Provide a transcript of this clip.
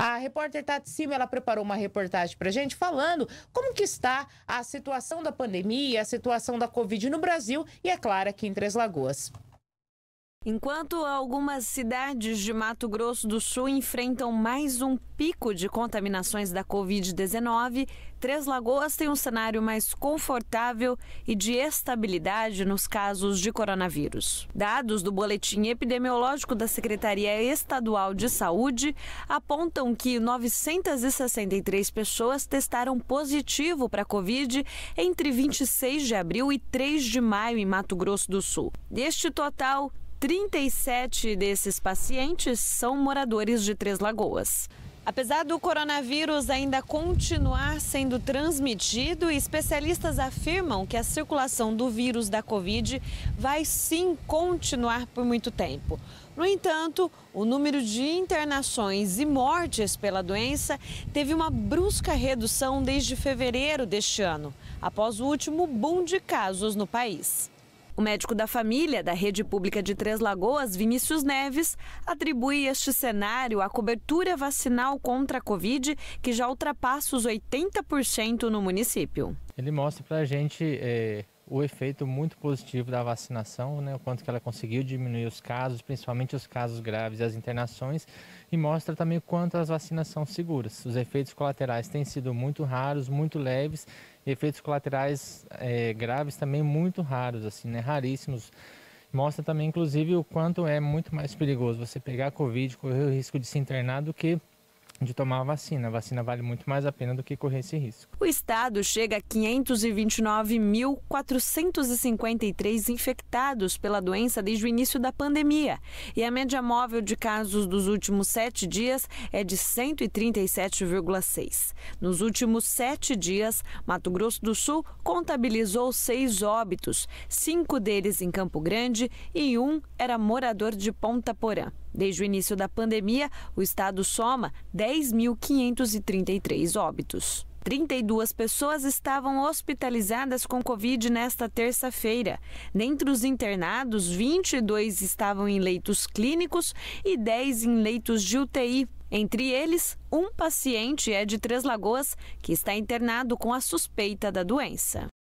A repórter Tati Sima, ela preparou uma reportagem para gente falando como que está a situação da pandemia, a situação da Covid no Brasil e, é claro, aqui em Três Lagoas. Enquanto algumas cidades de Mato Grosso do Sul enfrentam mais um pico de contaminações da Covid-19, Três Lagoas tem um cenário mais confortável e de estabilidade nos casos de coronavírus. Dados do Boletim Epidemiológico da Secretaria Estadual de Saúde apontam que 963 pessoas testaram positivo para a Covid entre 26 de abril e 3 de maio em Mato Grosso do Sul. Deste total, 37 desses pacientes são moradores de Três Lagoas. Apesar do coronavírus ainda continuar sendo transmitido, especialistas afirmam que a circulação do vírus da Covid vai sim continuar por muito tempo. No entanto, o número de internações e mortes pela doença teve uma brusca redução desde fevereiro deste ano, após o último boom de casos no país. O médico da família da rede pública de Três Lagoas, Vinícius Neves, atribui este cenário à cobertura vacinal contra a Covid, que já ultrapassa os 80% no município. Ele mostra para a gente eh, o efeito muito positivo da vacinação, né, o quanto que ela conseguiu diminuir os casos, principalmente os casos graves e as internações, e mostra também o quanto as vacinas são seguras. Os efeitos colaterais têm sido muito raros, muito leves, e efeitos colaterais é, graves também muito raros, assim, né, raríssimos. Mostra também, inclusive, o quanto é muito mais perigoso você pegar Covid, correr o risco de se internar do que de tomar a vacina. A vacina vale muito mais a pena do que correr esse risco. O estado chega a 529.453 infectados pela doença desde o início da pandemia. E a média móvel de casos dos últimos sete dias é de 137,6. Nos últimos sete dias, Mato Grosso do Sul contabilizou seis óbitos, cinco deles em Campo Grande e um era morador de Ponta Porã. Desde o início da pandemia, o estado soma 10.533 óbitos. 32 pessoas estavam hospitalizadas com Covid nesta terça-feira. Dentre os internados, 22 estavam em leitos clínicos e 10 em leitos de UTI. Entre eles, um paciente é de Três Lagoas, que está internado com a suspeita da doença.